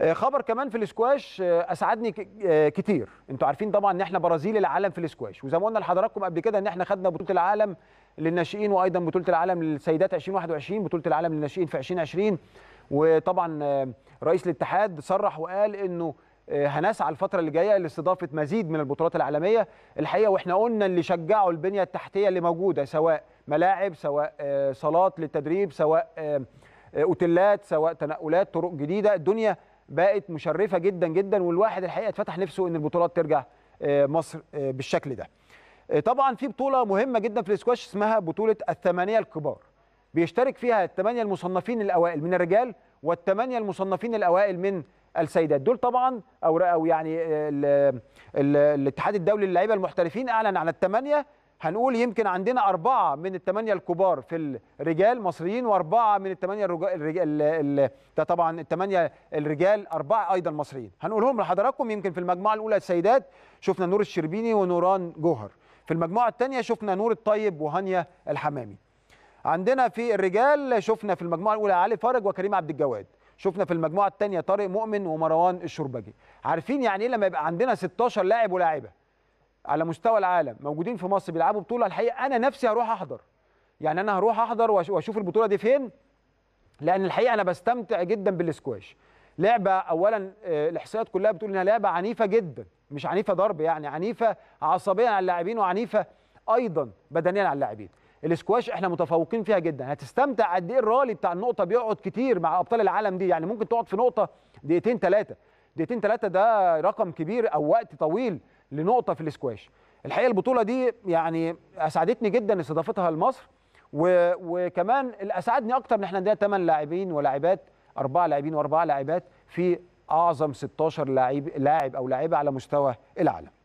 آه، خبر كمان في الاسكواش آه، اسعدني آه، كتير انتوا عارفين طبعا ان احنا برازيل العالم في الاسكواش وزي ما قلنا لحضراتكم قبل كده ان احنا خدنا بطوله العالم للناشئين وايضا بطوله العالم للسيدات 2021 بطوله العالم للناشئين في 2020 وطبعا رئيس الاتحاد صرح وقال انه هنسعى الفترة اللي جاية لاستضافة مزيد من البطولات العالمية الحقيقة واحنا قلنا اللي شجعوا البنية التحتية اللي موجودة سواء ملاعب سواء صالات للتدريب سواء اوتيلات سواء تنقلات طرق جديدة الدنيا بقت مشرفه جدا جدا والواحد الحقيقه اتفتح نفسه ان البطولات ترجع آه، مصر آه، بالشكل ده. آه، طبعا في بطوله مهمه جدا في الاسكواش اسمها بطوله الثمانيه الكبار. بيشترك فيها الثمانيه المصنفين الاوائل من الرجال والثمانيه المصنفين الاوائل من السيدات دول طبعا او يعني الاتحاد الدولي للعيبه المحترفين اعلن عن الثمانيه هنقول يمكن عندنا أربعة من الثمانية الكبار في الرجال مصريين وأربعة من الثمانية الرجال ده طبعا الثمانية الرجال أربعة أيضا مصريين هنقولهم لحضراتكم يمكن في المجموعة الأولى السيدات شفنا نور الشربيني ونوران جوهر في المجموعة الثانية شفنا نور الطيب وهانيا الحمامي عندنا في الرجال شفنا في المجموعة الأولى علي فرج وكريم عبد الجواد شفنا في المجموعة الثانية طارق مؤمن ومروان الشربجي عارفين يعني ايه لما يبقى عندنا 16 لاعب ولاعبه على مستوى العالم موجودين في مصر بيلعبوا بطوله الحقيقه انا نفسي هروح احضر يعني انا هروح احضر واشوف البطوله دي فين لان الحقيقه انا بستمتع جدا بالسكواش لعبه اولا آه، الاحصائيات كلها بتقول انها لعبه عنيفه جدا مش عنيفه ضرب يعني عنيفه عصبيا على اللاعبين وعنيفه ايضا بدنيا على اللاعبين الاسكواش احنا متفوقين فيها جدا هتستمتع قد ايه الرالي بتاع النقطه بيقعد كتير مع ابطال العالم دي يعني ممكن تقعد في نقطه دقيقتين ثلاثه دقيقتين ثلاثه ده رقم كبير او وقت طويل لنقطه في الاسكواش الحقيقه البطوله دي يعني اسعدتني جدا استضافتها لمصر وكمان اللي اسعدني اكتر ان احنا عندنا 8 لاعبين ولاعبات اربعه لاعبين واربعه لاعبات في اعظم 16 لاعب لاعب او لاعبه على مستوى العالم